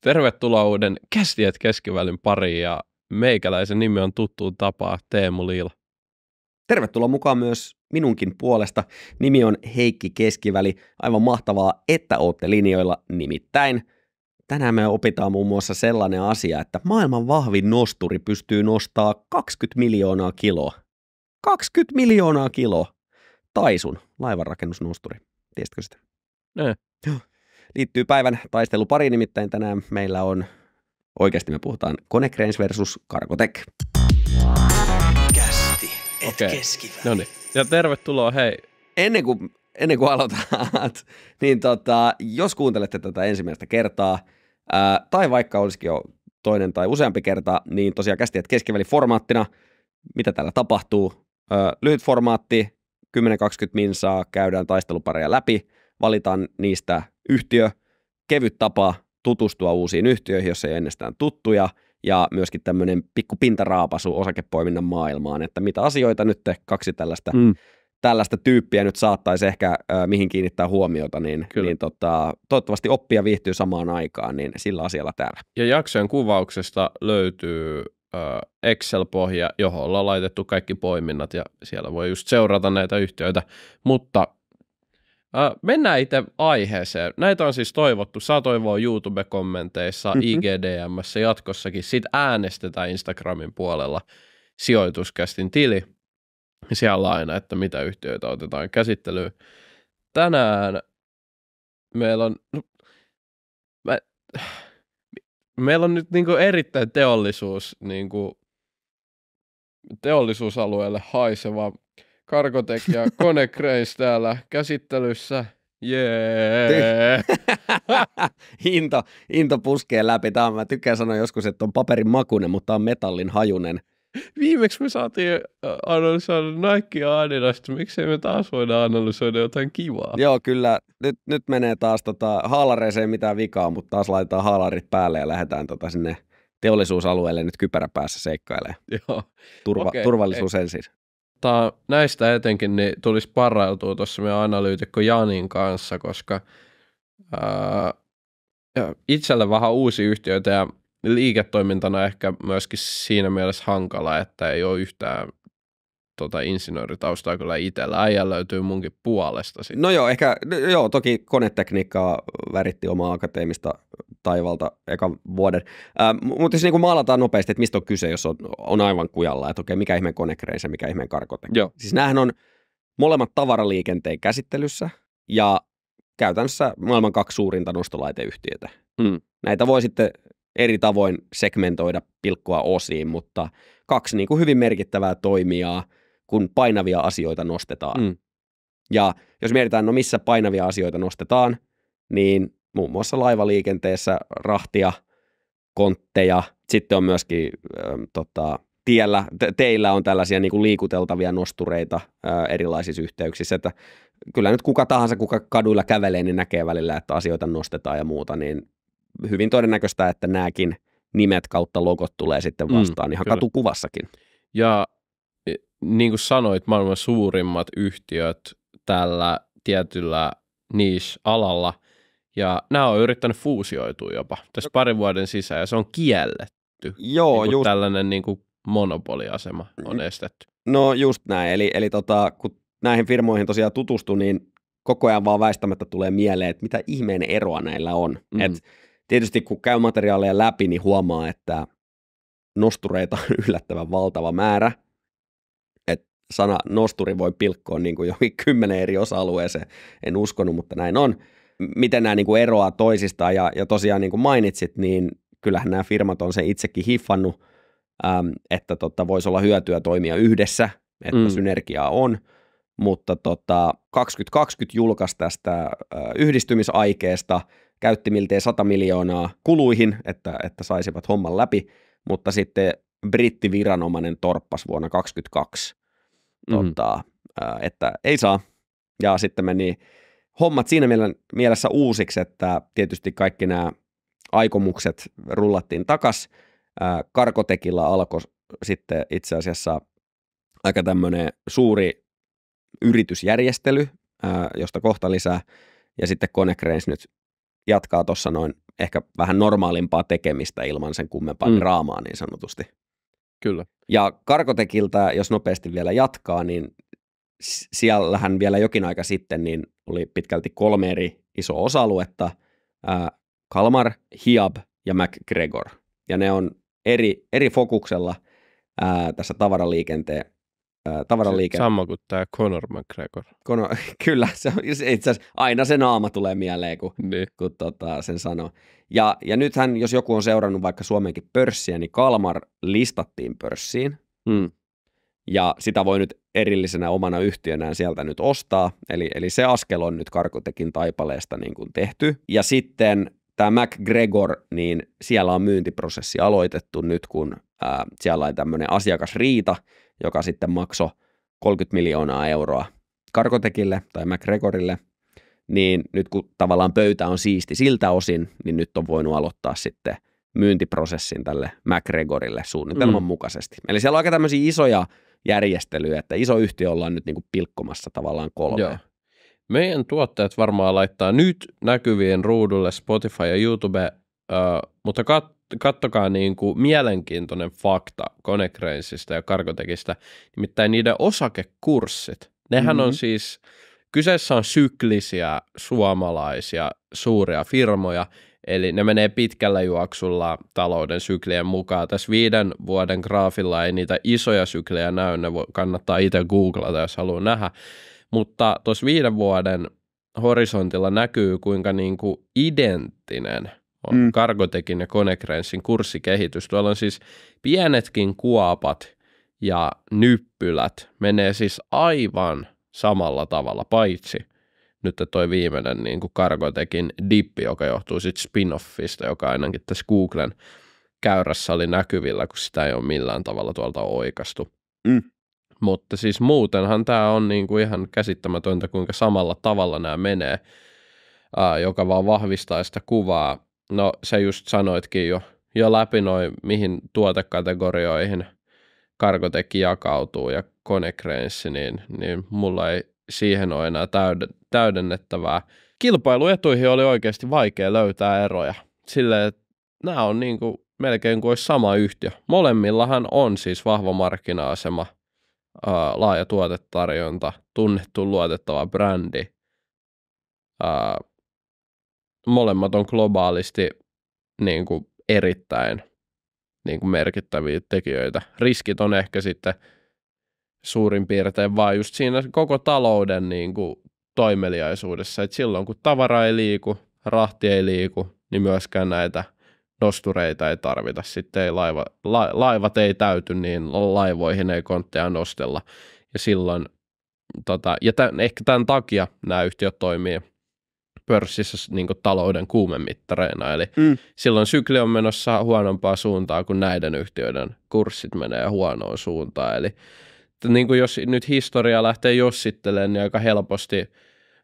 Tervetuloa uuden Kästiet keskivälin pariin ja meikäläisen nimi on tuttuun tapaa Teemu Liila. Tervetuloa mukaan myös minunkin puolesta. Nimi on Heikki Keskiväli. Aivan mahtavaa, että olette linjoilla. Nimittäin tänään me opitaan muun muassa sellainen asia, että maailman vahvin nosturi pystyy nostaa 20 miljoonaa kiloa. 20 miljoonaa kiloa. Taisun laivanrakennusnosturi. Tiesitkö sitä? Eh. Joo liittyy päivän taistelupari, nimittäin tänään meillä on, oikeasti me puhutaan Konecranes versus Cargotec. Kästi, et okay. keskivä. No niin, ja tervetuloa, hei. Ennen kuin, ennen kuin aloitat, niin tota, jos kuuntelette tätä ensimmäistä kertaa, ää, tai vaikka olisikin jo toinen tai useampi kerta, niin tosiaan kästi, että formaattina, mitä täällä tapahtuu, ää, lyhyt formaatti, 10-20 minsaa, käydään taistelupareja läpi, valitaan niistä yhtiö, kevyt tapa tutustua uusiin yhtiöihin, jos ei ennestään tuttuja, ja myöskin tämmöinen pikku pintaraapasu osakepoiminnan maailmaan, että mitä asioita nyt te kaksi tällaista, mm. tällaista tyyppiä nyt saattaisi ehkä äh, mihin kiinnittää huomiota, niin, niin tota, toivottavasti oppia viihtyy samaan aikaan, niin sillä asialla täällä. Ja jaksojen kuvauksesta löytyy äh, Excel-pohja, johon ollaan laitettu kaikki poiminnat ja siellä voi just seurata näitä yhtiöitä, mutta mennään itse aiheeseen. Näitä on siis toivottu. Saa toivoa YouTube-kommenteissa, mm-hmm. IGDMssä jatkossakin. Sitten äänestetään Instagramin puolella sijoituskästin tili. Siellä aina, että mitä yhtiöitä otetaan käsittelyyn. Tänään meillä on... No, mä... Meillä on nyt niinku erittäin teollisuus, niinku, teollisuusalueelle haiseva Karkotek ja Kone Grace täällä käsittelyssä. Yeah. into, into puskee läpi. Tämä on, mä tykkään sanoa joskus, että on paperin makunen, mutta on metallin hajunen. Viimeksi me saatiin äh, analysoida Nike ja Adidas, Miksei me taas voida analysoida jotain kivaa? Joo, kyllä. Nyt, nyt menee taas tota, haalareeseen mitään vikaa, mutta taas laitetaan haalarit päälle ja lähdetään tota, sinne teollisuusalueelle nyt kypärä päässä Joo. Turva, okay. Turvallisuus Ei, ensin tää, näistä etenkin niin tulisi parrailtua tuossa meidän analyytikko Janin kanssa, koska ää, itselle vähän uusi yhtiöitä ja liiketoimintana ehkä myöskin siinä mielessä hankala, että ei ole yhtään tota insinööritaustaa kyllä itsellä. Äijä löytyy munkin puolesta. Sit. No joo, ehkä, no joo, toki konetekniikkaa väritti omaa akateemista taivalta ekan vuoden. Äh, mutta jos niinku maalataan nopeasti, että mistä on kyse, jos on, on aivan kujalla, että okei, mikä ihmeen konekreis ja mikä ihmeen karkote. Joo. Siis näähän on molemmat tavaraliikenteen käsittelyssä ja käytännössä maailman kaksi suurinta nostolaiteyhtiötä. Mm. Näitä voi sitten eri tavoin segmentoida pilkkoa osiin, mutta kaksi niin kuin hyvin merkittävää toimijaa – kun painavia asioita nostetaan. Mm. Ja jos mietitään, no missä painavia asioita nostetaan, niin muun muassa laivaliikenteessä rahtia, kontteja, sitten on myöskin ähm, tota, tiellä, te- teillä on tällaisia niin kuin liikuteltavia nostureita äh, erilaisissa yhteyksissä, että kyllä nyt kuka tahansa, kuka kaduilla kävelee, niin näkee välillä, että asioita nostetaan ja muuta, niin hyvin todennäköistä, että nämäkin nimet kautta logot tulee sitten mm, vastaan mm, ihan kyllä. katukuvassakin. Ja niin kuin sanoit, maailman suurimmat yhtiöt tällä tietyllä niissä alalla ja nämä on yrittänyt fuusioitua jopa tässä parin vuoden sisään ja se on kielletty. Joo, niin just... Tällainen niin kuin monopoliasema on estetty. No just näin, eli, eli tota, kun näihin firmoihin tosiaan tutustu, niin koko ajan vaan väistämättä tulee mieleen, että mitä ihmeen eroa näillä on. Mm. Et tietysti kun käy materiaaleja läpi, niin huomaa, että nostureita on yllättävän valtava määrä – sana nosturi voi pilkkoa niin kuin johonkin kymmenen eri osa-alueeseen. En uskonut, mutta näin on. Miten nämä niin kuin eroaa toisistaan ja, ja tosiaan niin kuin mainitsit, niin kyllähän nämä firmat on sen itsekin hiffannut, äm, että tota, voisi olla hyötyä toimia yhdessä, että mm. synergiaa on, mutta tota, 2020 julkaisi tästä äh, yhdistymisaikeesta, käytti miltei 100 miljoonaa kuluihin, että, että saisivat homman läpi, mutta sitten brittiviranomainen torppas vuonna 2022 mm. tota, että ei saa. Ja sitten meni hommat siinä mielessä uusiksi, että tietysti kaikki nämä aikomukset rullattiin takas. Karkotekilla alkoi sitten itse asiassa aika tämmöinen suuri yritysjärjestely, josta kohta lisää. Ja sitten Konecranes nyt jatkaa tuossa noin ehkä vähän normaalimpaa tekemistä ilman sen kummempaa mm. draamaa niin sanotusti. Kyllä. Ja Karkotekiltä, jos nopeasti vielä jatkaa, niin siellähän vielä jokin aika sitten niin oli pitkälti kolme eri iso osa-aluetta, Kalmar, Hiab ja McGregor. Ja ne on eri, eri fokuksella ää, tässä tavaraliikenteen tavaraliike. Sama kuin tämä Conor McGregor. Conor, kyllä, se on, itse asiassa aina se naama tulee mieleen, kun, niin. kun tota, sen sanoo. Ja, ja nythän, jos joku on seurannut vaikka Suomenkin pörssiä, niin Kalmar listattiin pörssiin. Hmm. Ja sitä voi nyt erillisenä omana yhtiönään sieltä nyt ostaa. Eli, eli se askel on nyt Karkotekin taipaleesta niin kuin tehty. Ja sitten tämä McGregor, niin siellä on myyntiprosessi aloitettu nyt, kun ää, siellä on tämmöinen asiakasriita, joka sitten maksoi 30 miljoonaa euroa Karkotekille tai McGregorille, niin nyt kun tavallaan pöytä on siisti siltä osin, niin nyt on voinut aloittaa sitten myyntiprosessin tälle McGregorille suunnitelman mm. mukaisesti. Eli siellä on aika tämmöisiä isoja järjestelyjä, että iso yhtiö ollaan nyt niinku pilkkomassa tavallaan kolme. Joo. Meidän tuottajat varmaan laittaa nyt näkyvien ruudulle Spotify ja YouTube, uh, mutta kat- kattokaa niin kuin mielenkiintoinen fakta Konecranesista ja Karkotekista, nimittäin niiden osakekurssit. Nehän mm-hmm. on siis, kyseessä on syklisiä suomalaisia suuria firmoja, eli ne menee pitkällä juoksulla talouden syklien mukaan. Tässä viiden vuoden graafilla ei niitä isoja syklejä näy, ne kannattaa itse googlata, jos haluaa nähdä. Mutta tuossa viiden vuoden horisontilla näkyy, kuinka niin kuin identtinen mm. Cargotekin ja Konekrensin kurssikehitys. Tuolla on siis pienetkin kuopat ja nyppylät menee siis aivan samalla tavalla, paitsi nyt toi viimeinen niin kuin Cargotekin dippi, joka johtuu sitten spin-offista, joka ainakin tässä Googlen käyrässä oli näkyvillä, kun sitä ei ole millään tavalla tuolta oikastu. Mm. Mutta siis muutenhan tämä on niin kuin ihan käsittämätöntä, kuinka samalla tavalla nämä menee, ää, joka vaan vahvistaa sitä kuvaa, No se just sanoitkin jo, jo läpi noin, mihin tuotekategorioihin karkotekki jakautuu ja konekrenssi, niin, niin mulla ei siihen ole enää täydennettävää. Kilpailuetuihin oli oikeasti vaikea löytää eroja. Sille, että nämä on niin kuin melkein kuin sama yhtiö. Molemmillahan on siis vahva markkina-asema, ää, laaja tuotetarjonta, tunnettu luotettava brändi, ää, molemmat on globaalisti niin kuin erittäin niin kuin merkittäviä tekijöitä. Riskit on ehkä sitten suurin piirtein vaan just siinä koko talouden niin kuin toimeliaisuudessa, että silloin kun tavara ei liiku, rahti ei liiku, niin myöskään näitä nostureita ei tarvita. Sitten ei laiva, la, laivat ei täyty, niin laivoihin ei kontteja nostella. Ja silloin, tota, ja tämän, ehkä tämän takia nämä yhtiöt toimii pörssissä niin talouden kuumemittareina. Eli mm. silloin sykli on menossa huonompaa suuntaa, kun näiden yhtiöiden kurssit menee huonoon suuntaan. Eli niin kuin jos nyt historia lähtee jossittelemaan, niin aika helposti,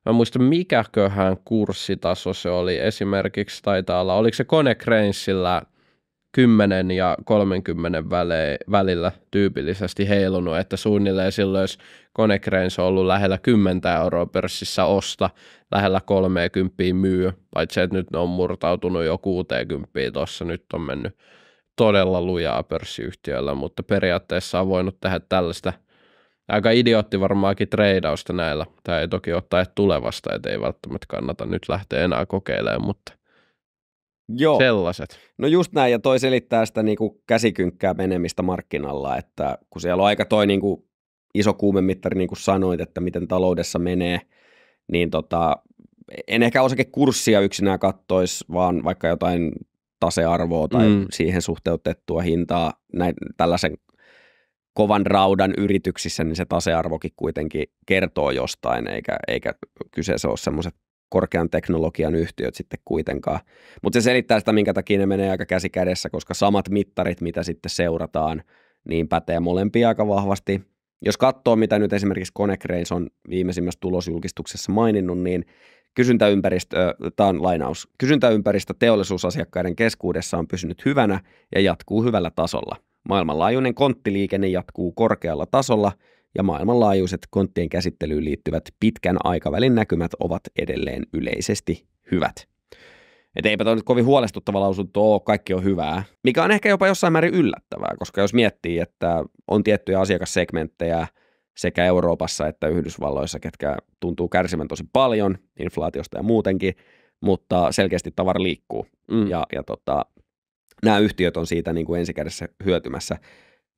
mä muista mikäköhän kurssitaso se oli esimerkiksi taitaa olla, oliko se konekreinsillä 10 ja 30 välillä tyypillisesti heilunut, että suunnilleen silloin, jos konekreens on ollut lähellä 10 euroa pörssissä osta, lähellä 30 myy, paitsi että nyt ne on murtautunut jo 60 tuossa, nyt on mennyt todella lujaa pörssiyhtiöllä, mutta periaatteessa on voinut tehdä tällaista aika idiootti varmaankin treidausta näillä. Tämä ei toki ottaa tulevasta, että ei välttämättä kannata nyt lähteä enää kokeilemaan, mutta Joo. Sellaiset. No just näin, ja toi selittää sitä niin käsikynkkää menemistä markkinalla, että kun siellä on aika toi niin kuin iso kuumemittari, niin kuin sanoit, että miten taloudessa menee, niin tota, en ehkä osakekurssia yksinään kattois, vaan vaikka jotain tasearvoa tai mm. siihen suhteutettua hintaa näin, tällaisen kovan raudan yrityksissä, niin se tasearvokin kuitenkin kertoo jostain, eikä, eikä kyseessä ole semmoiset korkean teknologian yhtiöt sitten kuitenkaan. Mutta se selittää sitä, minkä takia ne menee aika käsi kädessä, koska samat mittarit, mitä sitten seurataan, niin pätee molempia aika vahvasti. Jos katsoo, mitä nyt esimerkiksi Konecranes on viimeisimmässä tulosjulkistuksessa maininnut, niin kysyntäympäristö, tämä on lainaus, kysyntäympäristö teollisuusasiakkaiden keskuudessa on pysynyt hyvänä ja jatkuu hyvällä tasolla. Maailmanlaajuinen konttiliikenne jatkuu korkealla tasolla ja maailmanlaajuiset konttien käsittelyyn liittyvät pitkän aikavälin näkymät ovat edelleen yleisesti hyvät. Että eipä toi nyt kovin huolestuttava lausunto ole, kaikki on hyvää. Mikä on ehkä jopa jossain määrin yllättävää, koska jos miettii, että on tiettyjä asiakassegmenttejä sekä Euroopassa että Yhdysvalloissa, ketkä tuntuu kärsimään tosi paljon inflaatiosta ja muutenkin, mutta selkeästi tavara liikkuu. Mm. Ja, ja tota, nämä yhtiöt on siitä niin kuin ensikädessä hyötymässä.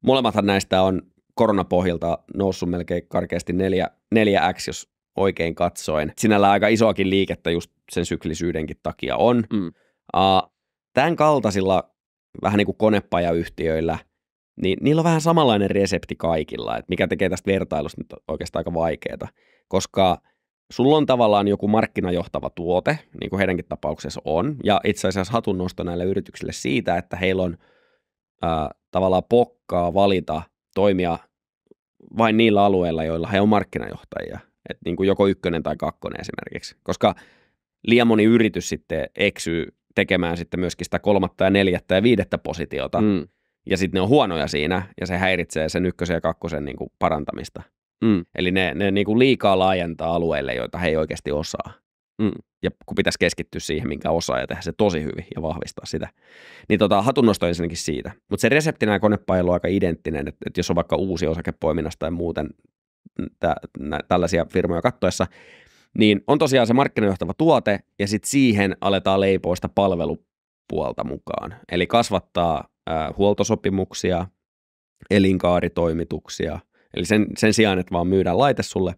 Molemmathan näistä on koronapohjalta noussut melkein karkeasti 4, 4x, jos oikein katsoen. Sinällä aika isoakin liikettä just sen syklisyydenkin takia on. Mm. Uh, tämän kaltaisilla vähän niin kuin konepajayhtiöillä, niin niillä on vähän samanlainen resepti kaikilla, että mikä tekee tästä vertailusta nyt oikeastaan aika vaikeaa, koska sulla on tavallaan joku markkinajohtava tuote, niin kuin heidänkin tapauksessa on, ja itse asiassa nosto näille yrityksille siitä, että heillä on uh, tavallaan pokkaa valita toimia vain niillä alueilla, joilla he on markkinajohtajia että niin kuin joko ykkönen tai kakkonen esimerkiksi, koska liian moni yritys sitten eksyy tekemään sitten myöskin sitä kolmatta ja neljättä ja viidettä positiota, mm. ja sitten ne on huonoja siinä, ja se häiritsee sen ykkösen ja kakkosen niin kuin parantamista. Mm. Eli ne, ne niin kuin liikaa laajentaa alueille, joita he ei oikeasti osaa. Mm. Ja kun pitäisi keskittyä siihen, minkä osaa ja tehdä se tosi hyvin ja vahvistaa sitä. Niin tota, hatunnosto ensinnäkin siitä. Mutta se reseptinä ja konepajailu on aika identtinen, että, et jos on vaikka uusi osakepoiminnasta tai muuten tä, nä, tällaisia firmoja kattoessa, niin on tosiaan se markkinajohtava tuote ja sitten siihen aletaan leipoista sitä palvelupuolta mukaan. Eli kasvattaa ää, huoltosopimuksia, elinkaaritoimituksia, eli sen, sen sijaan, että vaan myydään laite sulle,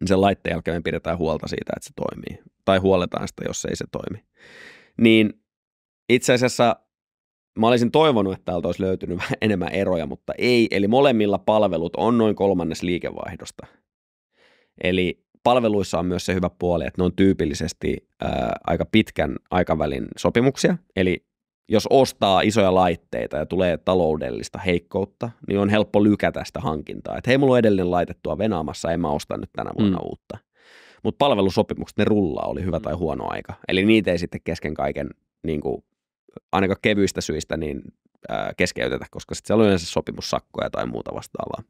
niin sen laitteen jälkeen pidetään huolta siitä, että se toimii. Tai huoletaan sitä, jos ei se toimi. Niin itse asiassa Mä olisin toivonut, että täältä olisi löytynyt vähän enemmän eroja, mutta ei. Eli molemmilla palvelut on noin kolmannes liikevaihdosta. Eli palveluissa on myös se hyvä puoli, että ne on tyypillisesti ää, aika pitkän aikavälin sopimuksia. Eli jos ostaa isoja laitteita ja tulee taloudellista heikkoutta, niin on helppo lykätä sitä hankintaa. Että hei, mulla on edellinen laitettua venaamassa, en mä osta nyt tänä vuonna mm. uutta. Mutta palvelusopimukset, ne rullaa, oli hyvä mm. tai huono aika. Eli niitä ei sitten kesken kaiken niin kuin, ainakaan kevyistä syistä niin keskeytetä, koska sitten siellä on yleensä sopimussakkoja tai muuta vastaavaa.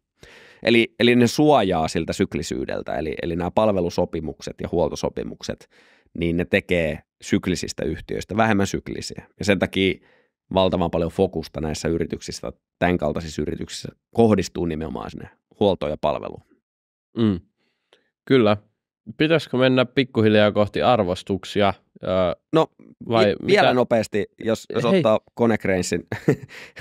Eli, eli ne suojaa siltä syklisyydeltä, eli, eli nämä palvelusopimukset ja huoltosopimukset, niin ne tekee syklisistä yhtiöistä vähemmän syklisiä. Ja sen takia valtavan paljon fokusta näissä yrityksissä, tämän kaltaisissa yrityksissä, kohdistuu nimenomaan sinne huoltoon ja palveluun. Mm. Kyllä, pitäisikö mennä pikkuhiljaa kohti arvostuksia? no vai vi- vielä mitä? nopeasti, jos, jos ottaa Konecranesin,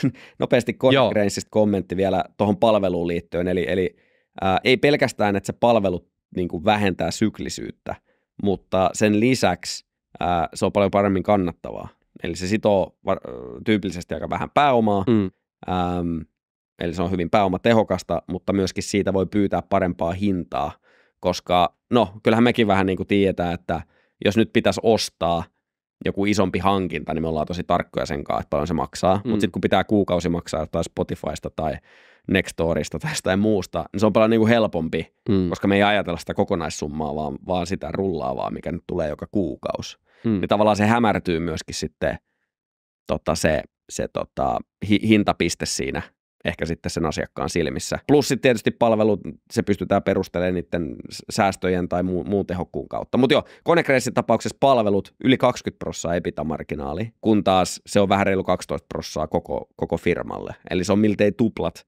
nopeasti Konecranesista kommentti vielä tuohon palveluun liittyen. Eli, eli ää, ei pelkästään, että se palvelu niin kuin vähentää syklisyyttä, mutta sen lisäksi ää, se on paljon paremmin kannattavaa. Eli se sitoo var- tyypillisesti aika vähän pääomaa, mm. Ähm, eli se on hyvin pääomatehokasta, mutta myöskin siitä voi pyytää parempaa hintaa – koska no, kyllähän mekin vähän niin kuin tietää, että jos nyt pitäisi ostaa joku isompi hankinta, niin me ollaan tosi tarkkoja sen kanssa, että paljon se maksaa. Mm. Mutta sitten kun pitää kuukausi maksaa jotain Spotifysta tai Nextorista tai jostain muusta, niin se on paljon niin kuin helpompi, mm. koska me ei ajatella sitä kokonaissummaa, vaan, vaan sitä rullaavaa, mikä nyt tulee joka kuukausi. Mm. Niin tavallaan se hämärtyy myöskin sitten tota, se, se tota, hi- hintapiste siinä ehkä sitten sen asiakkaan silmissä. Plus sitten tietysti palvelu, se pystytään perustelemaan niiden säästöjen tai muun, muu tehokkuun kautta. Mutta joo, konekreissin tapauksessa palvelut yli 20 prossaa epitamarginaali, kun taas se on vähän reilu 12 prossaa koko, koko firmalle. Eli se on miltei tuplat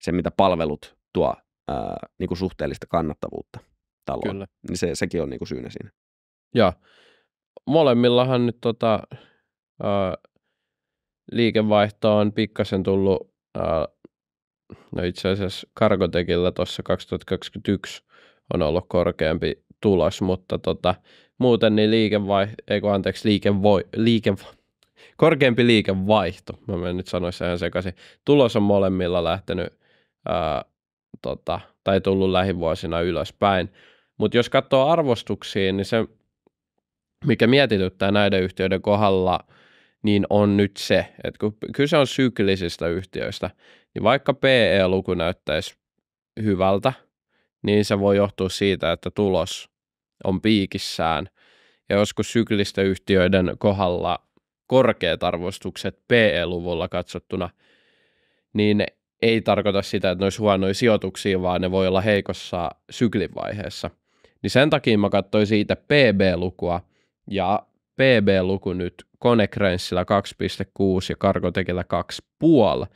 se, mitä palvelut tuo ää, niin suhteellista kannattavuutta taloon. Kyllä. Niin se, sekin on niin syynä siinä. Ja molemmillahan nyt tota, ää, liikevaihto on pikkasen tullut no itse asiassa Cargotekillä tuossa 2021 on ollut korkeampi tulos, mutta tota, muuten niin liikevai, ei kun anteeksi, liikevoi, liike, korkeampi liikevaihto, mä menen nyt sanoissa ihan sekaisin. Tulos on molemmilla lähtenyt, ää, tota, tai tullut lähivuosina ylöspäin, mutta jos katsoo arvostuksiin, niin se, mikä mietityttää näiden yhtiöiden kohdalla, niin on nyt se, että kun kyse on syklisistä yhtiöistä, niin vaikka PE-luku näyttäisi hyvältä, niin se voi johtua siitä, että tulos on piikissään. Ja joskus syklistä yhtiöiden kohdalla korkeat arvostukset PE-luvulla katsottuna, niin ei tarkoita sitä, että ne olisi huonoja sijoituksia, vaan ne voi olla heikossa syklivaiheessa. Niin sen takia mä katsoin siitä PB-lukua, ja PB-luku nyt Konekrenssillä 2.6 ja Karkotekillä 2.5,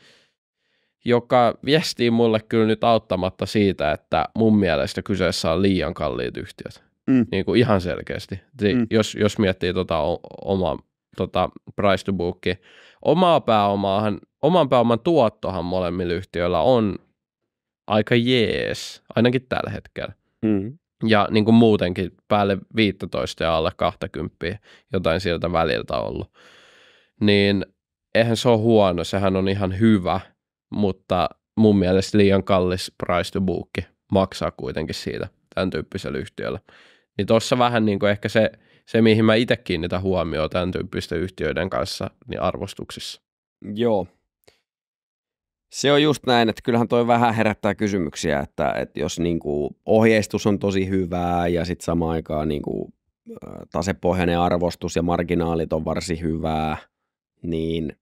joka viestii mulle kyllä nyt auttamatta siitä, että mun mielestä kyseessä on liian kalliit yhtiöt. Mm. Niin kuin ihan selkeästi. Si- mm. jos, jos miettii tota o- oma tota price to bookia. Niin Omaa pääomaahan, oman pääoman tuottohan molemmilla yhtiöillä on aika jees, ainakin tällä hetkellä. Mm. Ja niin kuin muutenkin päälle 15 ja alle 20, jotain sieltä väliltä ollut. Niin eihän se ole huono, sehän on ihan hyvä – mutta mun mielestä liian kallis price to book maksaa kuitenkin siitä tämän tyyppisellä yhtiöllä. Niin tuossa vähän niin kuin ehkä se, se, mihin mä itse kiinnitän huomioon tämän tyyppisten yhtiöiden kanssa, niin arvostuksissa. Joo. Se on just näin, että kyllähän toi vähän herättää kysymyksiä, että, että jos niin kuin ohjeistus on tosi hyvää ja sitten samaan aikaan niin kuin tasepohjainen arvostus ja marginaalit on varsin hyvää, niin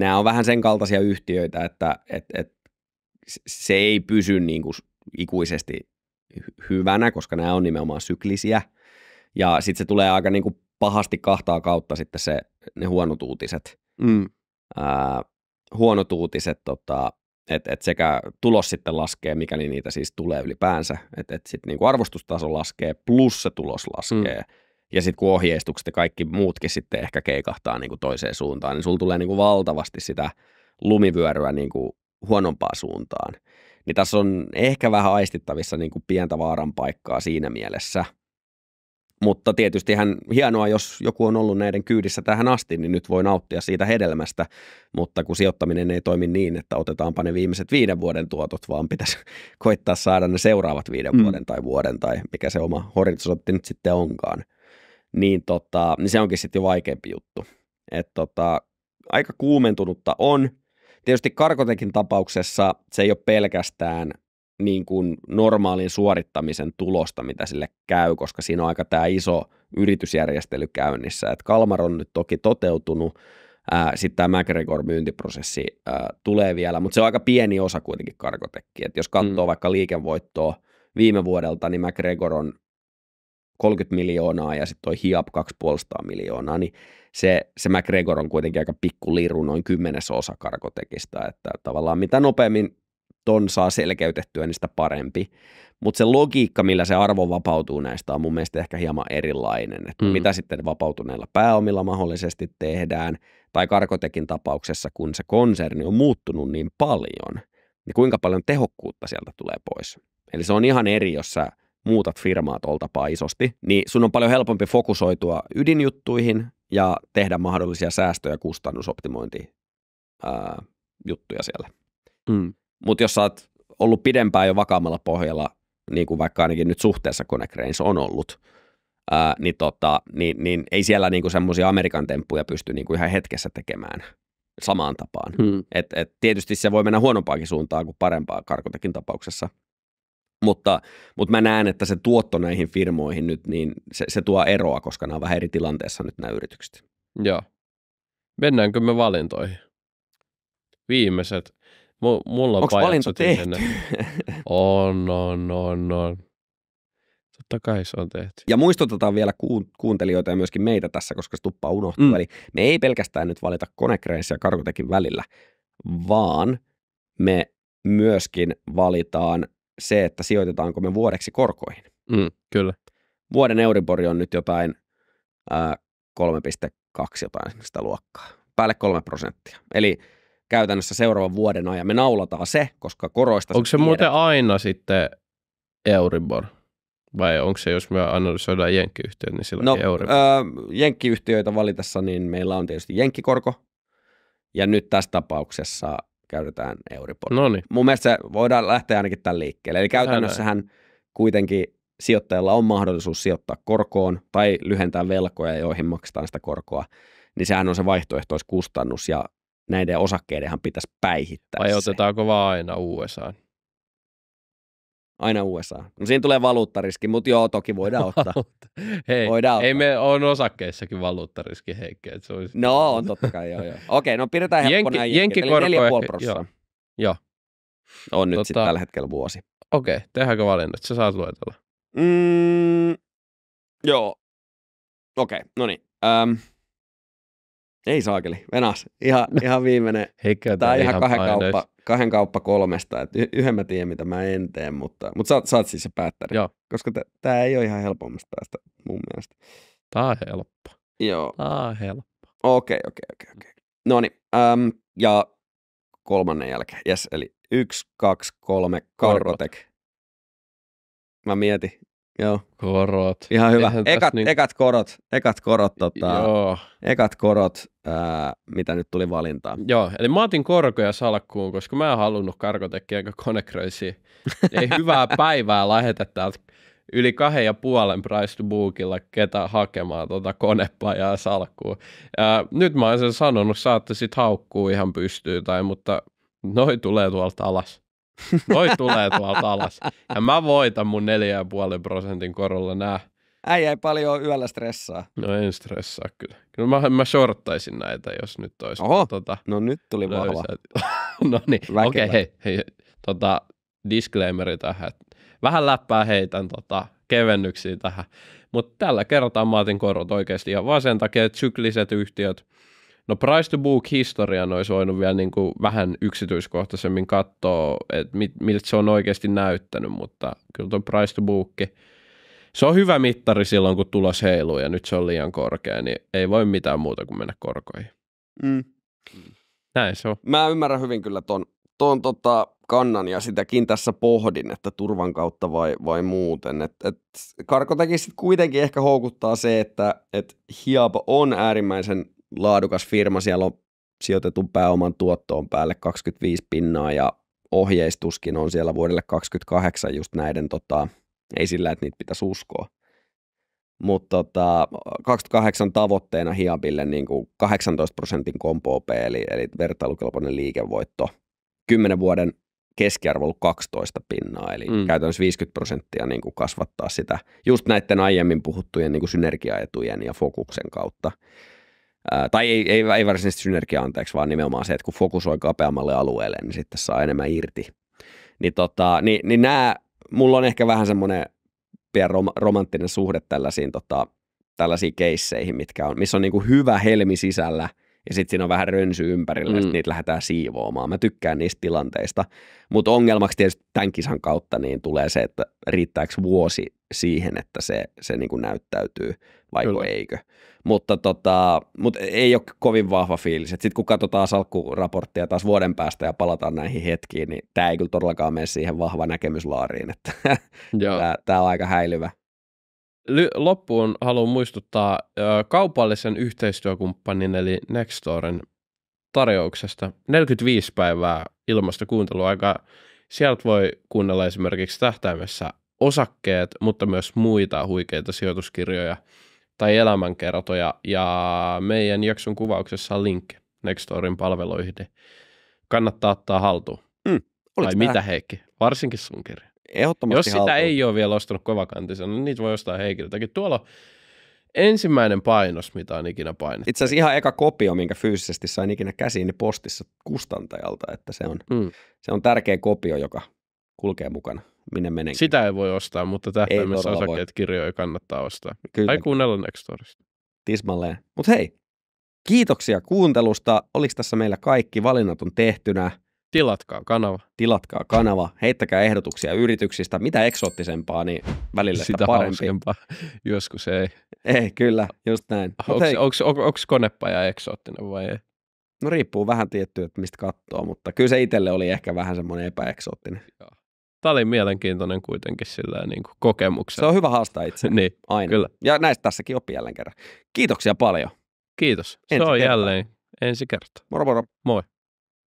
nämä on vähän sen kaltaisia yhtiöitä, että et, et, se ei pysy niin kuin ikuisesti hyvänä, koska nämä on nimenomaan syklisiä. Ja sitten se tulee aika niin kuin pahasti kahtaa kautta sitten se, ne huonot uutiset. Mm. Ää, huonot uutiset, tota, että et sekä tulos sitten laskee, mikäli niitä siis tulee ylipäänsä, että et, sitten niinku arvostustaso laskee plus se tulos mm. laskee. Mm ja sitten kun ohjeistukset ja kaikki muutkin sitten ehkä keikahtaa niin kuin toiseen suuntaan, niin sulla tulee niin kuin valtavasti sitä lumivyöryä niin kuin huonompaan suuntaan. Niin tässä on ehkä vähän aistittavissa niin kuin pientä vaaran paikkaa siinä mielessä. Mutta tietysti hän hienoa, jos joku on ollut näiden kyydissä tähän asti, niin nyt voi nauttia siitä hedelmästä. Mutta kun sijoittaminen ei toimi niin, että otetaanpa ne viimeiset viiden vuoden tuotot, vaan pitäisi koittaa saada ne seuraavat viiden mm. vuoden tai vuoden tai mikä se oma horisontti nyt sitten onkaan – niin, tota, niin se onkin sitten jo vaikeampi juttu. Et tota, aika kuumentunutta on. Tietysti Karkotekin tapauksessa se ei ole pelkästään niin kuin normaalin suorittamisen tulosta, mitä sille käy, koska siinä on aika tämä iso yritysjärjestely käynnissä. Et Kalmar on nyt toki toteutunut, sitten tämä McGregor-myyntiprosessi ää, tulee vielä, mutta se on aika pieni osa kuitenkin Karkotekki. Et jos katsoo mm. vaikka liikevoittoa viime vuodelta, niin McGregor on 30 miljoonaa ja sitten toi Hiab 2,5 miljoonaa, niin se, se McGregor on kuitenkin aika pikku liru noin kymmenesosa karkotekista, että tavallaan mitä nopeammin ton saa selkeytettyä, niin sitä parempi. Mutta se logiikka, millä se arvo vapautuu näistä, on mun mielestä ehkä hieman erilainen. Että mm. Mitä sitten vapautuneilla pääomilla mahdollisesti tehdään, tai Karkotekin tapauksessa, kun se konserni on muuttunut niin paljon, niin kuinka paljon tehokkuutta sieltä tulee pois. Eli se on ihan eri, jos sä muutat firmaa toltapaa isosti, niin sun on paljon helpompi fokusoitua ydinjuttuihin ja tehdä mahdollisia säästöjä kustannusoptimointi juttuja siellä. Mm. Mutta jos sä oot ollut pidempään jo vakaammalla pohjalla, niin kuin vaikka ainakin nyt suhteessa Konecranes on ollut, ää, niin, tota, niin, niin ei siellä niinku semmoisia Amerikan temppuja pysty niinku ihan hetkessä tekemään samaan tapaan. Hmm. Et, et tietysti se voi mennä huonompaakin suuntaan kuin parempaa karkotekin tapauksessa, mutta, mutta mä näen, että se tuotto näihin firmoihin nyt, niin se, se tuo eroa, koska nämä on vähän eri tilanteessa nyt nämä yritykset. Joo. Mennäänkö me valintoihin? Viimeiset. M- mulla on Onko valinta tehty? on, on, on, on. Totta kai se on tehty. Ja muistutetaan vielä kuuntelijoita ja myöskin meitä tässä, koska se tuppaa unohtua. Mm. Eli me ei pelkästään nyt valita konekreensia ja karkotekin välillä, vaan me myöskin valitaan se, että sijoitetaanko me vuodeksi korkoihin. Mm, kyllä. Vuoden Euribori on nyt jotain äh, 3,2 jotain sitä luokkaa, päälle 3 prosenttia. Eli käytännössä seuraavan vuoden ajan me naulataan se, koska koroista... Onko se tiedät. muuten aina sitten Euribor? Vai onko se, jos me analysoidaan jenkkiyhtiöitä, niin silloin no, Euribor? Öö, jenkkiyhtiöitä valitessa, niin meillä on tietysti jenkkikorko. Ja nyt tässä tapauksessa käytetään Euribor. niin. Mun mielestä se voidaan lähteä ainakin tämän liikkeelle. Eli käytännössähän kuitenkin sijoittajalla on mahdollisuus sijoittaa korkoon tai lyhentää velkoja, joihin maksetaan sitä korkoa, niin sehän on se vaihtoehtoiskustannus ja näiden osakkeidenhan pitäisi päihittää. Vai se. otetaanko vaan aina USA? Aina USA. No siinä tulee valuuttariski, mutta joo, toki voidaan ottaa. Hei, voidaan ottaa. ei me on osakkeissakin valuuttariski Että Se olisi... No on totta kai, joo, joo. Okei, no pidetään helppona jenki, jenki eli 4,5 Joo. On nyt tota... sitten tällä hetkellä vuosi. Okei, okay, tehdäänkö valinnat? Sä saat luetella. Mm, joo. Okei, okay, no niin. Um, ei saakeli, venas. Ihan, ihan viimeinen. Heikkiä, tämä on ihan kahden, kauppa, kahden kauppa kolmesta. Et y- yhden mä tiedän, mitä mä en tee, mutta, mutta sä, oot, sä oot siis se päättäri. Joo. Koska t- tämä ei ole ihan helpommasta päästä mun mielestä. Tämä on helppo. Joo. Tämä on helppo. Okei, okei, okei, okei. No niin, ja kolmannen jälkeen. Yes, eli yksi, kaksi, kolme, Karrotek. Mä mietin, Joo. Korot. Ihan hyvä. ekat, niin... ekat korot, ekat korot, tota, Joo. ekat korot ää, mitä nyt tuli valintaan. Joo, eli mä otin korkoja salkkuun, koska mä en halunnut karkotekkiä eikä konekröisiä. Ei hyvää päivää lähetä täältä yli kahden ja puolen price to bookilla ketä hakemaan tuota konepajaa salkkuun. Ää, nyt mä oon sen sanonut, saatte sit haukkuu ihan pystyyn tai, mutta noi tulee tuolta alas. Toi tulee tuolta alas. Ja mä voitan mun 4,5 prosentin korolla nää. Äijä ei paljon yöllä stressaa. No en stressaa kyllä. Kyllä mä, mä shorttaisin näitä, jos nyt olisi. Oho, tota, no nyt tuli löysät. vahva. no niin, okei okay, hei, hei. Tota, disclaimeri tähän. Vähän läppää heitän tota, kevennyksiä tähän. Mutta tällä kertaa mä otin korot oikeasti ihan vaan sen takia, että sykliset yhtiöt – No Price to Book historia olisi voinut vielä niin kuin vähän yksityiskohtaisemmin katsoa, että mit, miltä se on oikeasti näyttänyt, mutta kyllä tuo Price to Book, se on hyvä mittari silloin, kun tulos heiluu ja nyt se on liian korkea, niin ei voi mitään muuta kuin mennä korkoihin. Mm. Näin se on. Mä ymmärrän hyvin kyllä ton, ton tota kannan ja sitäkin tässä pohdin, että turvan kautta vai, vai muuten. Et, et karkotakin sitten kuitenkin ehkä houkuttaa se, että et Hiab on äärimmäisen laadukas firma, siellä on sijoitetun pääoman tuottoon päälle 25 pinnaa ja ohjeistuskin on siellä vuodelle 28 just näiden, tota, ei sillä, että niitä pitäisi uskoa, mutta tota, 28 tavoitteena Hiabille niin kuin 18 prosentin kompo eli, eli vertailukelpoinen liikevoitto, 10 vuoden keskiarvo ollut 12 pinnaa, eli mm. käytännössä 50 prosenttia niin kuin kasvattaa sitä just näiden aiemmin puhuttujen niin kuin synergiaetujen ja fokuksen kautta tai ei, ei, ei varsinaisesti synergia anteeksi, vaan nimenomaan se, että kun fokusoi kapeammalle alueelle, niin sitten saa enemmän irti. Niin, tota, niin, niin nämä, mulla on ehkä vähän semmoinen pieni rom, romanttinen suhde tällaisiin, tota, tällaisiin keisseihin, mitkä on, missä on niin kuin hyvä helmi sisällä – ja sitten siinä on vähän rönsy ympärillä, mm. ja niitä lähdetään siivoamaan. Mä tykkään niistä tilanteista, mutta ongelmaksi tietysti tämän kisan kautta niin tulee se, että riittääkö vuosi siihen, että se, se niin kuin näyttäytyy vai eikö. Mutta, tota, mutta e- ei ole kovin vahva fiilis. Sitten kun katsotaan salkkuraporttia taas vuoden päästä ja palataan näihin hetkiin, niin tämä ei kyllä todellakaan mene siihen vahva näkemyslaariin. Että tämä on aika häilyvä. Loppuun haluan muistuttaa kaupallisen yhteistyökumppanin eli Nextoren tarjouksesta 45 päivää ilmasta kuunteluaikaa. Sieltä voi kuunnella esimerkiksi tähtäimessä osakkeet, mutta myös muita huikeita sijoituskirjoja – tai elämänkertoja, ja meidän jakson kuvauksessa on linkki Nextorin palveluihin. Kannattaa ottaa haltuun. Mm. Vai mitä Heikki? Varsinkin sun kirja. Ehdottomasti Jos sitä haltuun. ei ole vielä ostanut kovakantisen, niin niitä voi ostaa Heikiltäkin. Tuolla on ensimmäinen painos, mitä on ikinä painettu. Itse asiassa ihan eka kopio, minkä fyysisesti sain ikinä käsiin niin postissa kustantajalta, että se on, mm. se on tärkeä kopio, joka kulkee mukana minne menen. Sitä ei voi ostaa, mutta tähtäimessä osakkeet voi. kirjoja kannattaa ostaa. Kyllä. Tai kuunnella Nextorista. Tismalleen. Mutta hei, kiitoksia kuuntelusta. Oliko tässä meillä kaikki? Valinnat on tehtynä. Tilatkaa kanava. Tilatkaa kanava. Heittäkää ehdotuksia yrityksistä. Mitä eksoottisempaa, niin välillä sitä, sitä parempi. Hauskempaa. Joskus ei. Ei, kyllä, just näin. Onko konepaja eksoottinen vai ei? No riippuu vähän tiettyä, että mistä katsoo, mutta kyllä se itselle oli ehkä vähän semmoinen epäeksoottinen. Joo tämä oli mielenkiintoinen kuitenkin sillä niin kuin Se on hyvä haastaa itse. niin, aina. Kyllä. Ja näistä tässäkin oppi jälleen kerran. Kiitoksia paljon. Kiitos. Ensi se on kertaa. jälleen ensi kertaa. Moro moro. Moi.